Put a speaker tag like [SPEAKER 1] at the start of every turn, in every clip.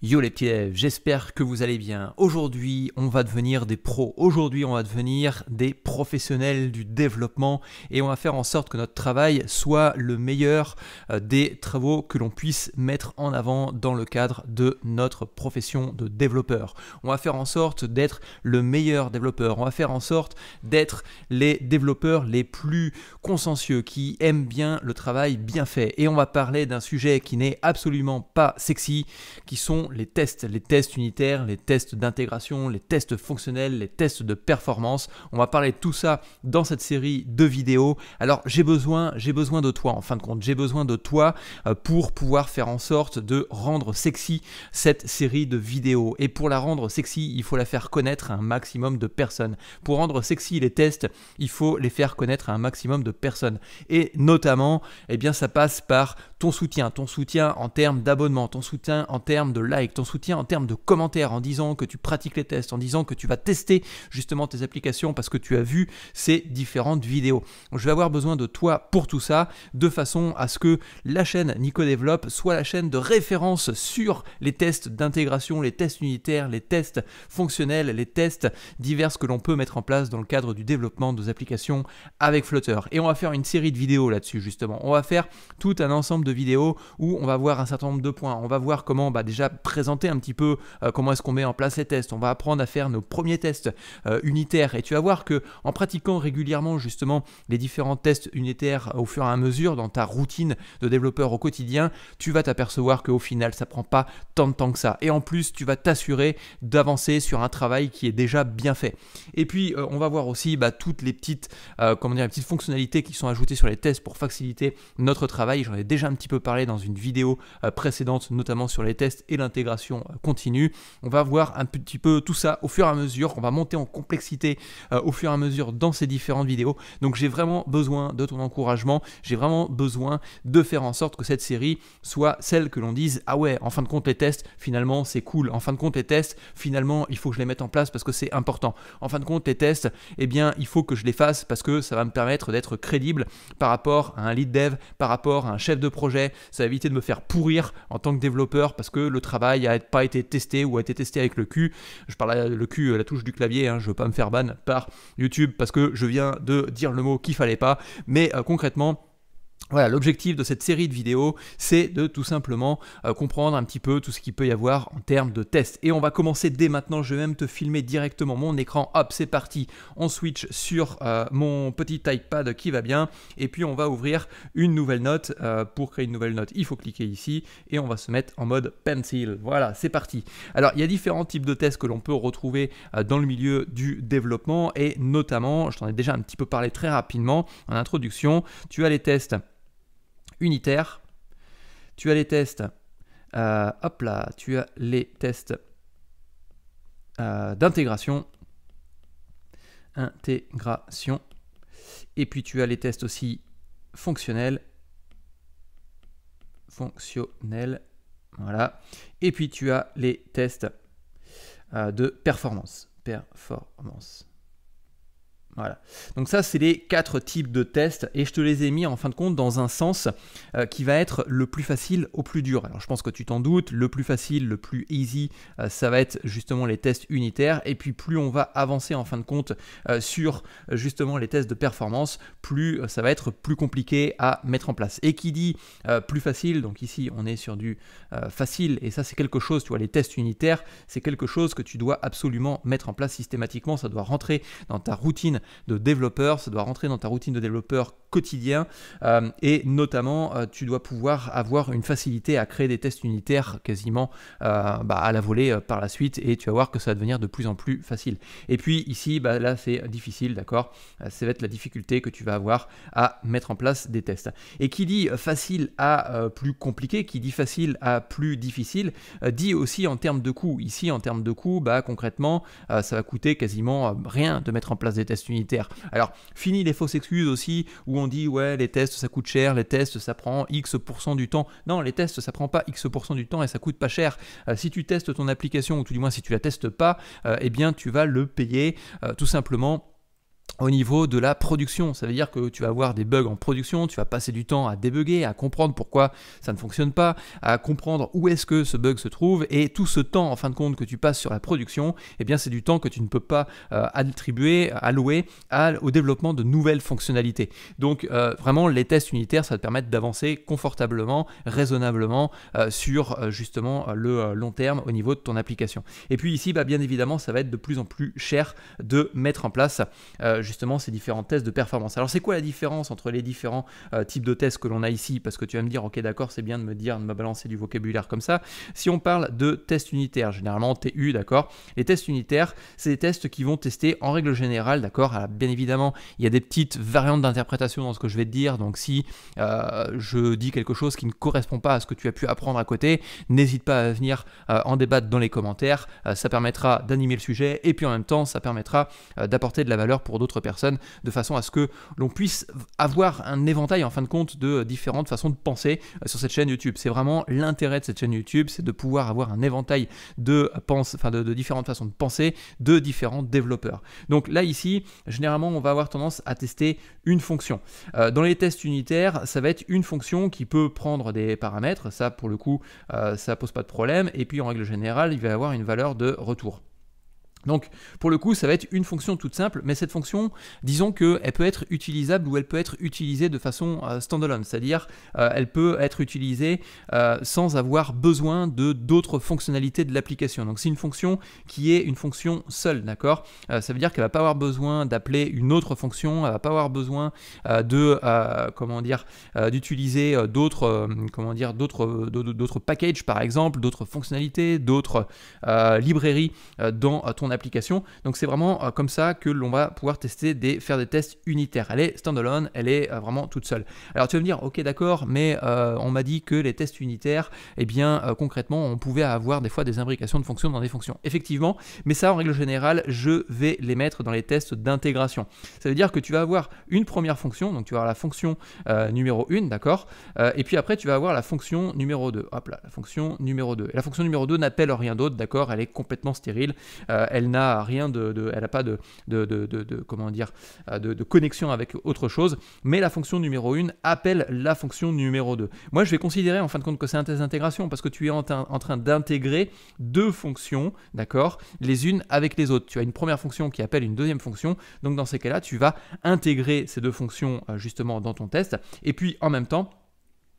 [SPEAKER 1] Yo les petits j'espère que vous allez bien. Aujourd'hui, on va devenir des pros. Aujourd'hui, on va devenir des professionnels du développement et on va faire en sorte que notre travail soit le meilleur euh, des travaux que l'on puisse mettre en avant dans le cadre de notre profession de développeur. On va faire en sorte d'être le meilleur développeur. On va faire en sorte d'être les développeurs les plus consciencieux qui aiment bien le travail bien fait. Et on va parler d'un sujet qui n'est absolument pas sexy, qui sont les tests, les tests unitaires, les tests d'intégration, les tests fonctionnels, les tests de performance. On va parler de tout ça dans cette série de vidéos. Alors j'ai besoin, j'ai besoin de toi en fin de compte, j'ai besoin de toi euh, pour pouvoir faire en sorte de rendre sexy cette série de vidéos. Et pour la rendre sexy, il faut la faire connaître à un maximum de personnes. Pour rendre sexy les tests, il faut les faire connaître à un maximum de personnes. Et notamment, eh bien ça passe par ton soutien, ton soutien en termes d'abonnement, ton soutien en termes de la avec ton soutien en termes de commentaires, en disant que tu pratiques les tests, en disant que tu vas tester justement tes applications parce que tu as vu ces différentes vidéos. je vais avoir besoin de toi pour tout ça, de façon à ce que la chaîne Nico Développe soit la chaîne de référence sur les tests d'intégration, les tests unitaires, les tests fonctionnels, les tests divers que l'on peut mettre en place dans le cadre du développement de nos applications avec Flutter. Et on va faire une série de vidéos là-dessus justement. On va faire tout un ensemble de vidéos où on va voir un certain nombre de points. On va voir comment bah, déjà présenter un petit peu euh, comment est-ce qu'on met en place les tests. On va apprendre à faire nos premiers tests euh, unitaires et tu vas voir que en pratiquant régulièrement justement les différents tests unitaires euh, au fur et à mesure dans ta routine de développeur au quotidien, tu vas t'apercevoir qu'au final ça prend pas tant de temps que ça. Et en plus, tu vas t'assurer d'avancer sur un travail qui est déjà bien fait. Et puis on va voir aussi bah, toutes les petites comment dire les petites fonctionnalités qui sont ajoutées sur les tests pour faciliter notre travail. J'en ai déjà un petit peu parlé dans une vidéo précédente, notamment sur les tests et l'intégration euh, continue. On va voir un petit peu tout ça au fur et à mesure. On va monter en complexité euh, au fur et à mesure dans ces différentes vidéos. Donc j'ai vraiment besoin de ton encouragement. J'ai vraiment besoin de faire en sorte que cette série soit celle que l'on dise ah ouais, en fin de compte les tests finalement c'est cool. En fin de compte les tests finalement il faut que je les mette en place parce que c'est important. En fin de compte les tests eh bien il faut que je les fasse parce que ça va me permettre d'être crédible par rapport à un lead dev, par rapport à un chef de projet. Ça va éviter de me faire pourrir en tant que développeur parce que le travail il a pas été testé ou a été testé avec le cul. Je parle euh, le cul, euh, la touche du clavier, hein, je veux pas me faire ban par YouTube parce que je viens de dire le mot qu'il fallait pas. Mais euh, concrètement, voilà, l'objectif de cette série de vidéos, c'est de tout simplement euh, comprendre un petit peu tout ce qu'il peut y avoir en termes de tests. Et on va commencer dès maintenant, je vais même te filmer directement mon écran. Hop, c'est parti, on switch sur euh, mon petit iPad qui va bien. Et puis on va ouvrir une nouvelle note. Euh, pour créer une nouvelle note, il faut cliquer ici et on va se mettre en mode Pencil. Voilà, c'est parti. Alors, il y a différents types de tests que l'on peut retrouver dans le milieu du développement. Et notamment, je t'en ai déjà un petit peu parlé très rapidement en introduction, tu as les tests unitaire. Tu as les tests. Euh, hop là, tu as les tests euh, d'intégration. Intégration. Et puis tu as les tests aussi fonctionnels. Fonctionnels. Voilà. Et puis tu as les tests euh, de performance. Performance. Voilà. Donc ça, c'est les quatre types de tests et je te les ai mis en fin de compte dans un sens euh, qui va être le plus facile au plus dur. Alors je pense que tu t'en doutes, le plus facile, le plus easy, euh, ça va être justement les tests unitaires et puis plus on va avancer en fin de compte euh, sur justement les tests de performance, plus ça va être plus compliqué à mettre en place. Et qui dit plus facile, donc ici on est sur du facile et ça c'est quelque chose, tu vois, les tests unitaires, c'est quelque chose que tu dois absolument mettre en place systématiquement, ça doit rentrer dans ta routine de développeur, ça doit rentrer dans ta routine de développeur quotidien euh, et notamment euh, tu dois pouvoir avoir une facilité à créer des tests unitaires quasiment euh, bah, à la volée par la suite et tu vas voir que ça va devenir de plus en plus facile. Et puis ici, bah, là c'est difficile, d'accord c'est va être la difficulté que tu vas avoir à mettre en place des tests. Et qui dit facile à plus compliqué, qui dit facile à plus difficile, dit aussi en termes de coût. Ici, en termes de coût, bah, concrètement, ça va coûter quasiment rien de mettre en place des tests alors, fini les fausses excuses aussi où on dit ouais, les tests ça coûte cher, les tests ça prend X% du temps. Non, les tests ça prend pas X% du temps et ça coûte pas cher. Euh, si tu testes ton application ou tout du moins si tu la testes pas, euh, eh bien tu vas le payer euh, tout simplement au niveau de la production. Ça veut dire que tu vas avoir des bugs en production, tu vas passer du temps à débugger, à comprendre pourquoi ça ne fonctionne pas, à comprendre où est-ce que ce bug se trouve, et tout ce temps en fin de compte que tu passes sur la production, eh bien c'est du temps que tu ne peux pas euh, attribuer, allouer au développement de nouvelles fonctionnalités. Donc euh, vraiment les tests unitaires, ça te permettre d'avancer confortablement, raisonnablement euh, sur justement le long terme au niveau de ton application. Et puis ici, bah, bien évidemment, ça va être de plus en plus cher de mettre en place justement ces différents tests de performance. Alors c'est quoi la différence entre les différents euh, types de tests que l'on a ici Parce que tu vas me dire, ok d'accord, c'est bien de me dire, de me balancer du vocabulaire comme ça. Si on parle de tests unitaires, généralement TU, d'accord Les tests unitaires, c'est des tests qui vont tester en règle générale, d'accord Bien évidemment, il y a des petites variantes d'interprétation dans ce que je vais te dire, donc si euh, je dis quelque chose qui ne correspond pas à ce que tu as pu apprendre à côté, n'hésite pas à venir euh, en débattre dans les commentaires, ça permettra d'animer le sujet et puis en même temps, ça permettra d'apporter de la valeur pour d'autres personnes, de façon à ce que l'on puisse avoir un éventail en fin de compte de différentes façons de penser euh, sur cette chaîne YouTube. C'est vraiment l'intérêt de cette chaîne YouTube, c'est de pouvoir avoir un éventail de, pense, enfin de, différentes façons de penser de différents développeurs. Donc là ici, généralement on va avoir tendance à tester une fonction. Euh, dans les tests unitaires, ça va être une fonction qui peut prendre des paramètres, ça pour le coup euh, ça pose pas de problème, et puis en règle générale il va avoir une valeur de retour. Donc pour le coup, ça va être une fonction toute simple, mais cette fonction, disons qu'elle peut être utilisable ou elle peut être utilisée de façon euh, standalone, c'est-à-dire euh, elle peut être utilisée euh, sans avoir besoin de d'autres fonctionnalités de l'application. Donc c'est une fonction qui est une fonction seule, d'accord Ça veut dire qu'elle va pas avoir besoin d'appeler une autre fonction, elle va pas avoir besoin de comment dire d'utiliser d'autres comment dire d'autres d'autres packages par exemple, d'autres fonctionnalités, d'autres librairies dans ton application. Donc c'est vraiment euh, comme ça que l'on va pouvoir tester des, faire des tests unitaires. Elle est standalone, elle est euh, vraiment toute seule. Alors tu vas me dire, ok d'accord, mais euh, on m'a dit que les tests unitaires, et eh bien concrètement, on pouvait avoir des fois des imbrications de fonctions dans des fonctions. Effectivement, mais ça en règle générale, je vais les mettre dans les tests d'intégration. Ça veut dire que tu vas avoir une première fonction, donc tu vas avoir la fonction numéro 1, d'accord Et puis après, tu vas avoir la fonction numéro 2. Hop là, la fonction numéro 2. Et la fonction numéro 2 n'appelle rien d'autre, d'accord Elle est complètement stérile. Elle elle n'a rien de, elle n'a pas de, de, de, comment dire, euh, de, connexion avec autre chose, mais la fonction numéro 1 appelle la fonction numéro 2. Moi, je vais considérer en fin de compte que c'est un test d'intégration parce que tu es en, en train d'intégrer deux fonctions, d'accord, les unes avec les autres. Tu as une première fonction qui appelle une deuxième fonction, donc dans ces cas-là, tu vas intégrer ces deux fonctions euh, justement dans ton test, et puis en même temps,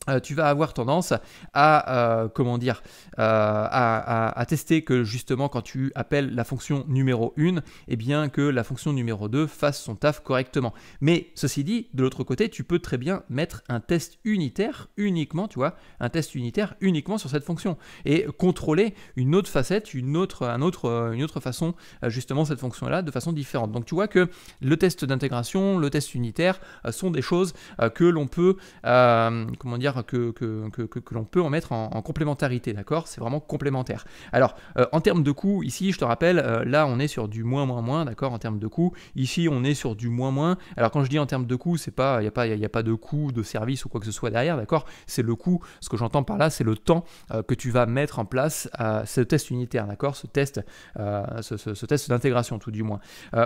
[SPEAKER 1] euh, tu vas avoir tendance à, euh, comment dire, euh, à, tester que justement quand tu appelles la fonction numéro 1, eh bien que la fonction numéro 2 fasse son taf correctement. Mais ceci dit, de l'autre côté, tu peux très bien mettre un test unitaire uniquement, tu vois, un test unitaire uniquement sur cette fonction et contrôler une autre facette, une autre, un autre, une autre façon justement cette fonction-là de façon différente. Donc tu vois que le test d'intégration, le test unitaire sont des choses que l'on peut, comment dire, que, que, l'on peut en mettre en, complémentarité, d'accord C'est vraiment complémentaire. Alors, euh, en termes de coût, ici, je te rappelle, euh, là, on est sur du moins, moins, moins, d'accord, en termes de coût. Ici, on est sur du moins, moins. Alors, quand je dis en termes de coût, c'est pas, il n'y a, pas, y a pas de coût de service ou quoi que ce soit derrière, d'accord C'est le coût, ce que j'entends par là, c'est le temps euh, que tu vas mettre en place ce test unitaire, d'accord Ce test, ce, test d'intégration, tout du moins.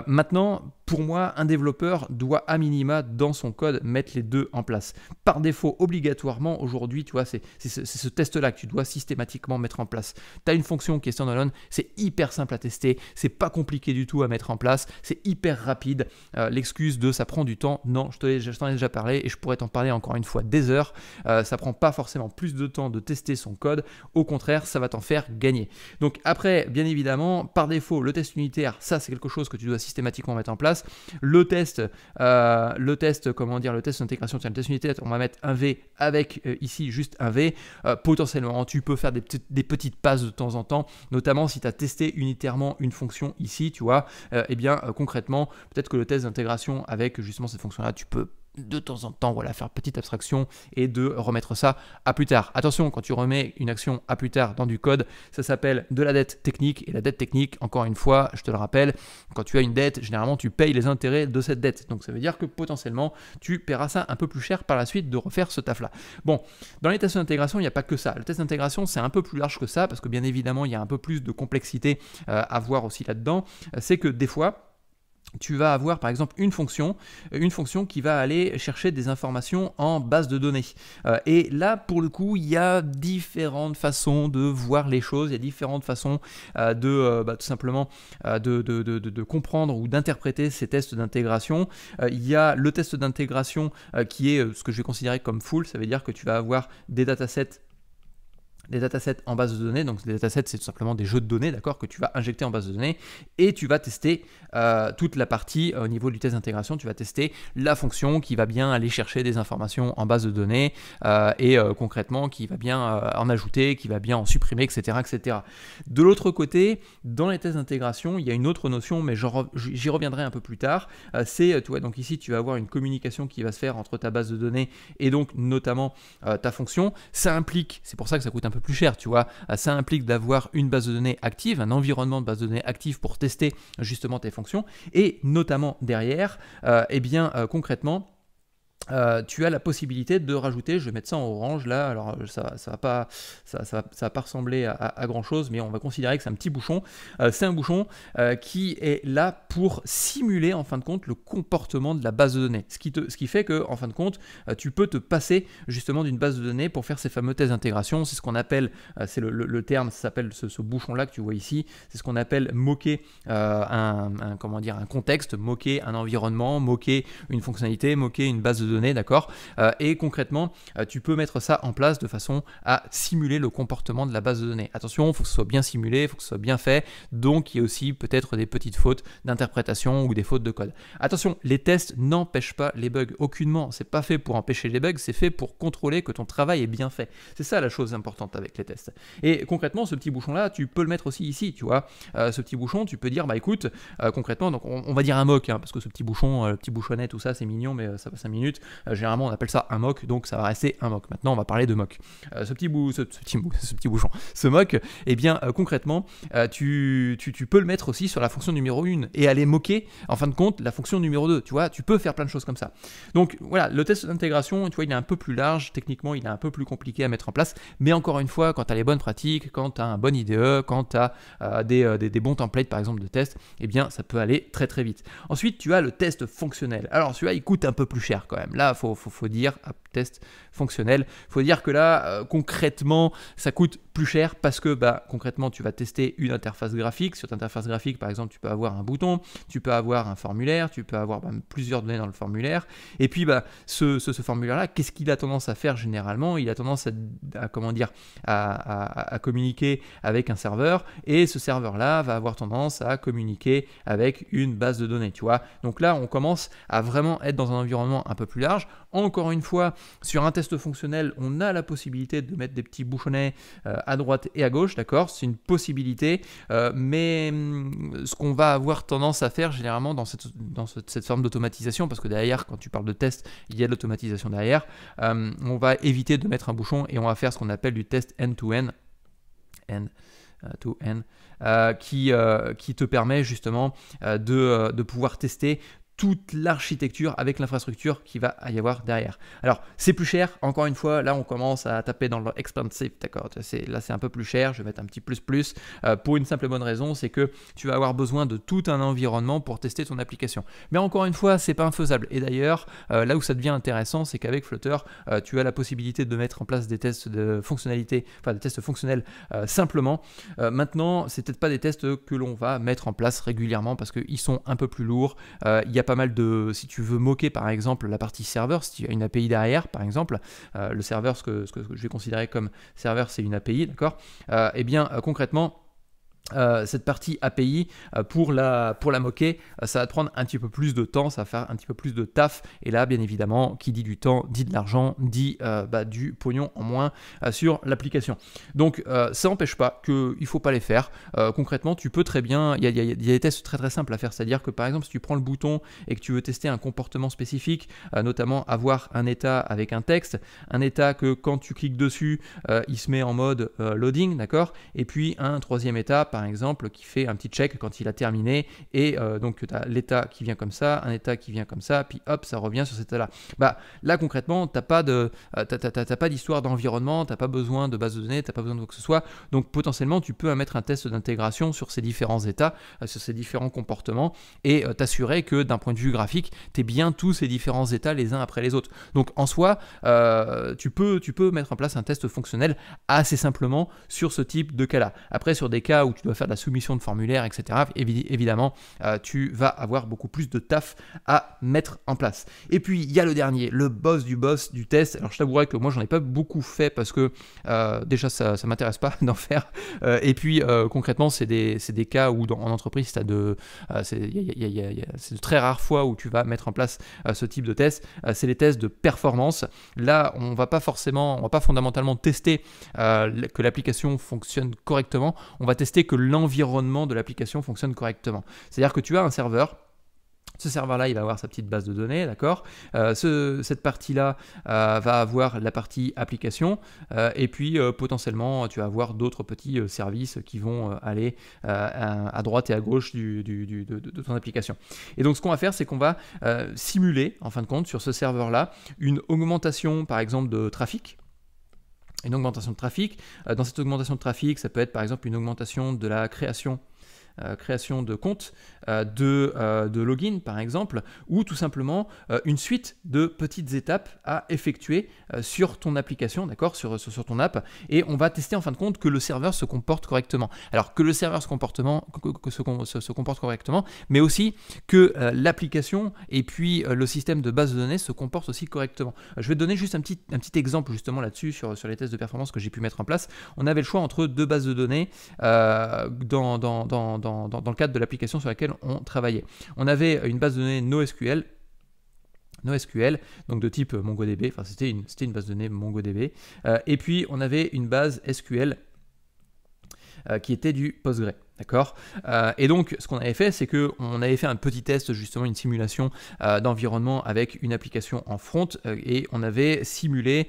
[SPEAKER 1] maintenant, pour moi, un développeur doit à minima, dans son code, mettre les deux en place. Par défaut, obligatoire aujourd'hui, tu vois, c'est ce, test-là que tu dois systématiquement mettre en place. Tu as une fonction qui est standalone, c'est hyper simple à tester, c'est pas compliqué du tout à mettre en place, c'est hyper rapide. Euh, l'excuse de ça prend du temps, non, je t'en ai, déjà parlé et je pourrais t'en parler encore une fois des heures. Euh, ça prend pas forcément plus de temps de tester son code, au contraire, ça va t'en faire gagner. Donc après, bien évidemment, par défaut, le test unitaire, ça c'est quelque chose que tu dois systématiquement mettre en place. Le test, euh, le test, comment dire, le test d'intégration, le test unitaire, on va mettre un V avec euh, ici juste un V. Euh, potentiellement, tu peux faire des, petites passes de temps en temps, notamment si tu as testé unitairement une fonction ici, tu vois, et euh, eh bien concrètement, peut-être que le test d'intégration avec justement cette fonction-là, tu peux de temps en temps, voilà, faire petite abstraction et de remettre ça à plus tard. Attention, quand tu remets une action à plus tard dans du code, ça s'appelle de la dette technique. Et la dette technique, encore une fois, je te le rappelle, quand tu as une dette, généralement tu payes les intérêts de cette dette. Donc ça veut dire que potentiellement, tu paieras ça un peu plus cher par la suite de refaire ce taf-là. Bon, dans les tests d'intégration, il n'y a pas que ça. Le test d'intégration, c'est un peu plus large que ça, parce que bien évidemment, il y a un peu plus de complexité euh, à voir aussi là-dedans. Euh, c'est que des fois, tu vas avoir par exemple une fonction, euh, une fonction qui va aller chercher des informations en base de données. Euh, et là, pour le coup, il y a différentes façons de voir les choses, il y a différentes façons euh, de bah, tout simplement de, de, comprendre ou d'interpréter ces tests d'intégration. il y a le test d'intégration qui est ce que je vais considérer comme full, ça veut dire que tu vas avoir des datasets des datasets en base de données. Donc, les datasets, c'est tout simplement des jeux de données, d'accord, que tu vas injecter en base de données et tu vas tester euh, toute la partie euh, au niveau du test d'intégration. Tu vas tester la fonction qui va bien aller chercher des informations en base de données euh, et concrètement qui va bien en ajouter, qui va bien en supprimer, etc. etc. De l'autre côté, dans les tests d'intégration, il y a une autre notion, mais j'y reviendrai un peu plus tard. c'est, tu vois, donc ici, tu vas avoir une communication qui va se faire entre ta base de données et donc notamment ta fonction. Ça implique, c'est pour ça que ça coûte un plus cher, tu vois. Euh, ça implique d'avoir une base de données active, un environnement de base de données active pour tester justement tes fonctions, et notamment derrière, et euh, eh bien euh, concrètement, euh, tu as la possibilité de rajouter, je vais mettre ça en orange là, alors euh, ça ça va pas, ça, va pas ressembler à, grand chose, mais on va considérer que c'est un petit bouchon. Euh, c'est un bouchon qui est là pour simuler en fin de compte le comportement de la base de données. Ce qui, te, ce qui fait que en fin de compte, tu peux te passer justement d'une base de données pour faire ces fameuses tests d'intégration. C'est ce qu'on appelle, c'est le, terme, ça s'appelle ce, bouchon là que tu vois ici, c'est ce qu'on appelle moquer un, comment dire, un contexte, moquer un environnement, moquer une fonctionnalité, moquer une base de données d'accord euh, Et concrètement, euh, tu peux mettre ça en place de façon à simuler le comportement de la base de données. Attention, faut que ce soit bien simulé, faut que ce soit bien fait, donc il y a aussi peut-être des petites fautes d'interprétation ou des fautes de code. Attention, les tests n'empêchent pas les bugs, aucunement, c'est pas fait pour empêcher les bugs, c'est fait pour contrôler que ton travail est bien fait. C'est ça la chose importante avec les tests. Et concrètement, ce petit bouchon-là, tu peux le mettre aussi ici, tu vois. Euh, ce petit bouchon, tu peux dire, bah écoute, concrètement, donc on, va dire un mock, hein, parce que ce petit bouchon, le petit bouchonnet, tout ça, c'est mignon, mais ça va 5 minutes. Euh, généralement, on appelle ça un mock, donc ça va rester un mock. Maintenant, on va parler de mock. Euh, ce petit ce, petit bouchon, ce mock, eh bien, euh, concrètement, tu, peux le mettre aussi sur la fonction numéro 1 et aller moquer, en fin de compte, la fonction numéro 2. Tu vois, tu peux faire plein de choses comme ça. Donc, voilà, le test d'intégration, tu vois, il est un peu plus large. Techniquement, il est un peu plus compliqué à mettre en place. Mais encore une fois, quand tu as les bonnes pratiques, quand tu as un bon IDE, quand tu as des, bons templates, par exemple, de test, eh bien, ça peut aller très très vite. Ensuite, tu as le test fonctionnel. Alors, celui-là, il coûte un peu plus cher quand même là, faut, faut, dire, test fonctionnel, faut dire que là, euh, concrètement, ça coûte plus cher parce que bah, concrètement tu vas tester une interface graphique. Sur cette interface graphique par exemple tu peux avoir un bouton, tu peux avoir un formulaire, tu peux avoir bah, plusieurs données dans le formulaire. Et puis bah, ce, formulaire-là, qu'est-ce qu'il a tendance à faire généralement Il a tendance à, comment dire, à, communiquer avec un serveur et ce serveur-là va avoir tendance à communiquer avec une base de données. Tu vois Donc là on commence à vraiment être dans un environnement un peu plus large. Encore une fois, sur un test fonctionnel, on a la possibilité de mettre des petits bouchonnets euh, à droite et à gauche, d'accord C'est une possibilité, euh, mais hum, ce qu'on va avoir tendance à faire généralement dans cette, forme d'automatisation, parce que derrière, quand tu parles de test, il y a de l'automatisation derrière, hum, on va éviter de mettre un bouchon et on va faire ce qu'on appelle du test end-to-end. end euh, to end, qui, qui te permet justement de, pouvoir tester toute l'architecture avec l'infrastructure qui va y avoir derrière. Alors, c'est plus cher, encore une fois, là on commence à taper dans l'expensive, d'accord Là c'est un peu plus cher, je vais mettre un petit plus plus, euh, pour une simple bonne raison, c'est que tu vas avoir besoin de tout un environnement pour tester ton application. Mais encore une fois, c'est pas infaisable. Et d'ailleurs, euh, là où ça devient intéressant, c'est qu'avec Flutter, euh, tu as la possibilité de mettre en place des tests de fonctionnalité, enfin des tests fonctionnels simplement. maintenant, c'est peut-être pas des tests que l'on va mettre en place régulièrement parce qu'ils sont un peu plus lourds. Il y a pas mal de. Si tu veux moquer par exemple la partie serveur, si tu as une API derrière par exemple, euh, le serveur, ce que, ce que, je vais considérer comme serveur, c'est une API, d'accord et euh, eh bien euh, concrètement, euh, cette partie API euh, pour la, pour la moquer, euh, ça va te prendre un petit peu plus de temps, ça va faire un petit peu plus de taf. Et là, bien évidemment, qui dit du temps, dit de l'argent, dit bah, du pognon en moins sur l'application. Donc, ça n'empêche pas qu'il ne faut pas les faire. concrètement, tu peux très bien, il y, a des tests très très simples à faire, c'est-à-dire que par exemple, si tu prends le bouton et que tu veux tester un comportement spécifique, notamment avoir un état avec un texte, un état que quand tu cliques dessus, il se met en mode loading, d'accord Et puis un troisième état par exemple, qui fait un petit check quand il a terminé, et euh, donc tu as l'état qui vient comme ça, un état qui vient comme ça, puis hop, ça revient sur cet état-là. Bah, là, concrètement, tu n'as euh, pas d'histoire d'environnement, tu n'as pas besoin de base de données, tu n'as pas besoin de quoi que ce soit, donc potentiellement, tu peux mettre un test d'intégration sur ces différents états, euh, sur ces différents comportements, et t'assurer que d'un point de vue graphique, tu es bien tous ces différents états les uns après les autres. Donc en soi, tu, peux, tu peux mettre en place un test fonctionnel assez simplement sur ce type de cas-là. Après, sur des cas où tu dois faire de la soumission de formulaire, etc. évidemment, euh, tu vas avoir beaucoup plus de taf à mettre en place. Et puis, il y a le dernier, le boss du boss du test. Alors, je t'avouerai que moi, j'en ai pas beaucoup fait parce que euh, déjà, ça, ne m'intéresse pas d'en faire. Euh, et puis, concrètement, c'est des, des, cas où dans, en entreprise, c'est de, de très rares fois où tu vas mettre en place ce type de test. c'est les tests de performance. Là, on va pas forcément, on va pas fondamentalement tester que l'application fonctionne correctement. On va tester que l'environnement de l'application fonctionne correctement. C'est-à-dire que tu as un serveur, ce serveur-là, il va avoir sa petite base de données, d'accord euh, Cette partie-là euh, va avoir la partie application, euh, et puis potentiellement, tu vas avoir d'autres petits services qui vont aller à, droite et à gauche de, ton application. Et donc, ce qu'on va faire, c'est qu'on va simuler, en fin de compte, sur ce serveur-là, une augmentation, par exemple, de trafic une augmentation de trafic. Euh, dans cette augmentation de trafic, ça peut être par exemple une augmentation de la création euh, création de compte, euh, de, euh, de, login par exemple, ou tout simplement une suite de petites étapes à effectuer sur ton application, d'accord, sur, sur, ton app, et on va tester en fin de compte que le serveur se comporte correctement. Alors que le serveur se, comporte correctement, mais aussi que l'application et puis le système de base de données se comportent aussi correctement. je vais te donner juste un petit, un petit exemple justement là-dessus sur, sur les tests de performance que j'ai pu mettre en place. On avait le choix entre deux bases de données dans, dans dans, le cadre de l'application sur laquelle on travaillait. On avait une base de données NoSQL NoSQL, donc de type MongoDB, enfin c'était une, une, base de données MongoDB. Euh, et puis on avait une base SQL euh, qui était du PostgreSQL. D'accord euh, Et donc, ce qu'on avait fait, c'est qu'on avait fait un petit test, justement, une simulation euh, d'environnement avec une application en front euh, et on avait simulé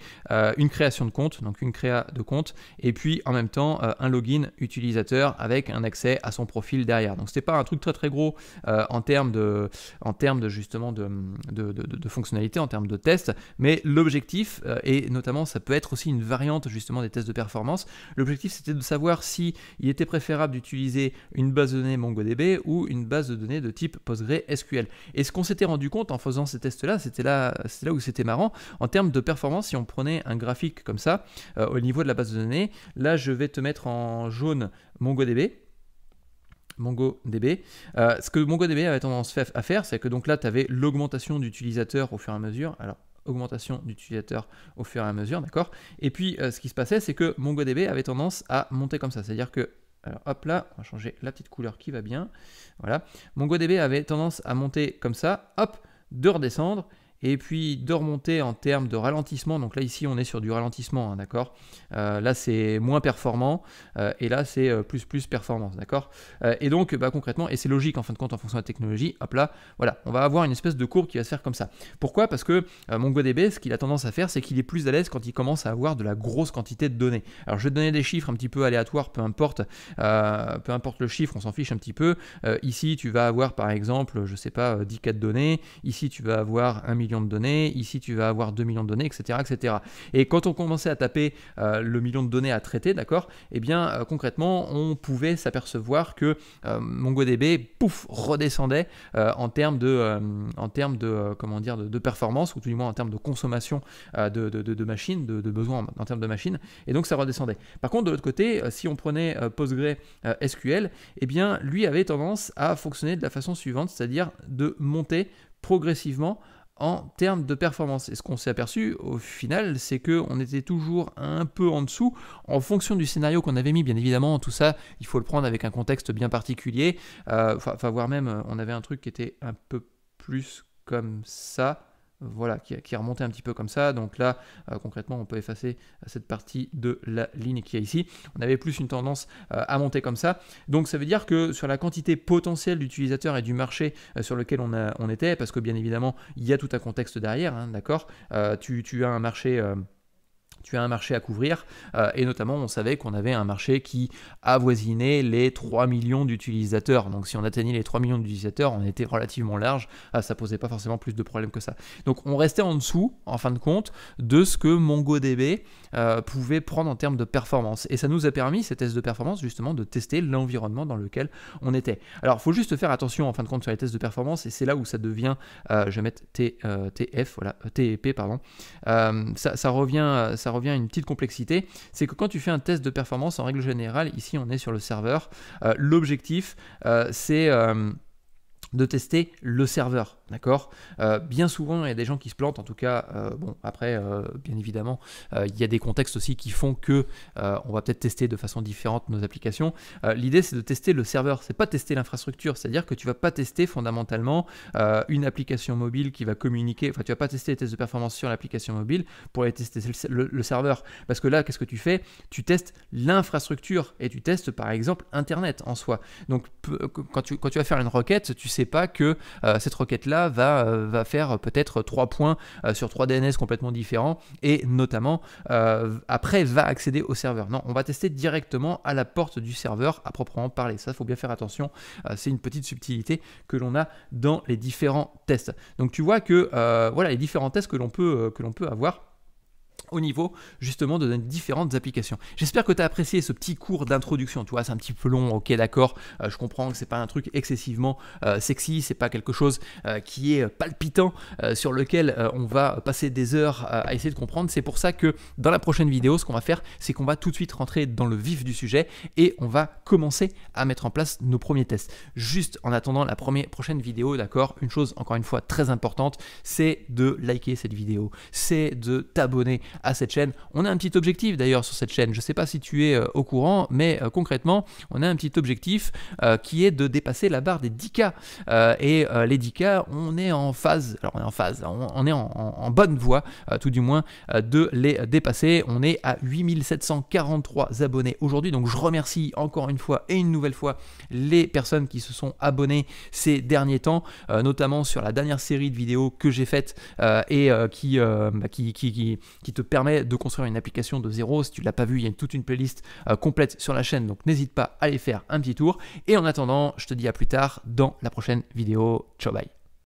[SPEAKER 1] une création de compte, donc une créa de compte, et puis en même temps un login utilisateur avec un accès à son profil derrière. Donc, c'était pas un truc très très gros en termes de, en termes de justement de, de, fonctionnalité, en termes de test, mais l'objectif, et notamment ça peut être aussi une variante justement des tests de performance, l'objectif c'était de savoir si il était préférable d'utiliser une base de données MongoDB ou une base de données de type PostgreSQL. Et ce qu'on s'était rendu compte en faisant ces tests-là, c'était là, là où c'était marrant, en termes de performance, si on prenait un graphique comme ça, euh, au niveau de la base de données, là je vais te mettre en jaune MongoDB, MongoDB. Euh, ce que MongoDB avait tendance à faire, c'est que donc là, tu avais l'augmentation d'utilisateurs au fur et à mesure. Alors, augmentation d'utilisateurs au fur et à mesure, d'accord Et puis, euh, ce qui se passait, c'est que MongoDB avait tendance à monter comme ça. C'est-à-dire que alors hop là, on va changer la petite couleur qui va bien. Voilà. Mon MongoDB avait tendance à monter comme ça, hop, de redescendre. Et puis de remonter en termes de ralentissement, donc là ici on est sur du ralentissement, hein, d'accord euh, Là c'est moins performant euh, et là c'est euh, plus plus performance, d'accord Et donc bah, concrètement, et c'est logique en fin de compte en fonction de la technologie, hop là, voilà, on va avoir une espèce de courbe qui va se faire comme ça. Pourquoi Parce que MongoDB, ce qu'il a tendance à faire, c'est qu'il est plus à l'aise quand il commence à avoir de la grosse quantité de données. Alors je vais donner des chiffres un petit peu aléatoires, peu importe, peu importe le chiffre, on s'en fiche un petit peu. ici tu vas avoir par exemple, je sais pas, 10 cas de données, ici tu vas avoir 1 million de données, ici tu vas avoir 2 millions de données, etc. etc. Et quand on commençait à taper euh, le million de données à traiter, d'accord, et eh bien euh, concrètement, on pouvait s'apercevoir que euh, MongoDB, pouf, redescendait en termes de, en termes de comment dire, de, performance, ou tout du moins en termes de consommation de, de, machines, de, besoins en, termes de machines, et donc ça redescendait. Par contre, de l'autre côté, si on prenait PostgreSQL, et eh bien lui avait tendance à fonctionner de la façon suivante, c'est-à-dire de monter progressivement en termes de performance. Et ce qu'on s'est aperçu au final, c'est qu'on était toujours un peu en dessous en fonction du scénario qu'on avait mis. Bien évidemment, tout ça, il faut le prendre avec un contexte bien particulier. Euh, enfin, voire même, euh, on avait un truc qui était un peu plus comme ça voilà, qui, est remonté un petit peu comme ça. Donc là, euh, concrètement, on peut effacer euh, cette partie de la ligne qui est ici. On avait plus une tendance euh, à monter comme ça. Donc ça veut dire que sur la quantité potentielle d'utilisateurs et du marché sur lequel on, était, parce que bien évidemment, il y a tout un contexte derrière, hein, d'accord tu, tu, as un marché tu as un marché à couvrir. Euh, et notamment, on savait qu'on avait un marché qui avoisinait les 3 millions d'utilisateurs. Donc si on atteignait les 3 millions d'utilisateurs, on était relativement large. Euh, ça posait pas forcément plus de problèmes que ça. Donc on restait en dessous, en fin de compte, de ce que MongoDB euh, pouvait prendre en termes de performance. Et ça nous a permis, ces tests de performance, justement, de tester l'environnement dans lequel on était. Alors, il faut juste faire attention, en fin de compte, sur les tests de performance, et c'est là où ça devient, je vais mettre T, TF, voilà, TEP, pardon, ça, ça, revient, ça revient à une petite complexité, c'est que quand tu fais un test de performance, en règle générale, ici on est sur le serveur, euh, l'objectif euh, c'est euh, de tester le serveur, d'accord euh, Bien souvent, il y a des gens qui se plantent, en tout cas, euh, bon, après, euh, bien évidemment, il y a des contextes aussi qui font que on va peut-être tester de façon différente nos applications. L'idée, c'est de tester le serveur, c'est pas tester l'infrastructure, c'est-à-dire que tu vas pas tester fondamentalement une application mobile qui va communiquer, enfin, tu vas pas tester les tests de performance sur l'application mobile pour aller tester le, serveur, parce que là, qu'est-ce que tu fais Tu testes l'infrastructure et tu testes, par exemple, Internet en soi. Donc, quand tu, quand tu vas faire une requête, tu pas que euh, cette requête-là va, euh, va faire peut-être trois points euh, sur trois DNS complètement différents et notamment après va accéder au serveur. Non, on va tester directement à la porte du serveur à proprement parler. Ça, faut bien faire attention. c'est une petite subtilité que l'on a dans les différents tests. Donc tu vois que voilà les différents tests que l'on peut, que l'on peut avoir au niveau justement de différentes applications. J'espère que tu as apprécié ce petit cours d'introduction, tu vois, c'est un petit peu long, ok d'accord, euh, je comprends que ce n'est pas un truc excessivement euh, sexy, c'est pas quelque chose euh, qui est palpitant sur lequel on va passer des heures à essayer de comprendre. C'est pour ça que dans la prochaine vidéo, ce qu'on va faire, c'est qu'on va tout de suite rentrer dans le vif du sujet et on va commencer à mettre en place nos premiers tests. Juste en attendant la première, prochaine vidéo, d'accord, une chose encore une fois très importante, c'est de liker cette vidéo, c'est de t'abonner à cette chaîne. On a un petit objectif d'ailleurs sur cette chaîne, je ne sais pas si tu es euh, au courant, mais euh, concrètement, on a un petit objectif euh, qui est de dépasser la barre des 10K. et les 10K, on est en phase, alors on est en phase, on, est en, bonne voie, tout du moins, de les dépasser. On est à 8743 abonnés aujourd'hui, donc je remercie encore une fois et une nouvelle fois les personnes qui se sont abonnées ces derniers temps, notamment sur la dernière série de vidéos que j'ai faite et bah, qui, qui te permet de construire une application de zéro. Si tu l'as pas vu, il y a toute une playlist euh, complète sur la chaîne, donc n'hésite pas à aller faire un petit tour. Et en attendant, je te dis à plus tard dans la prochaine vidéo. Ciao bye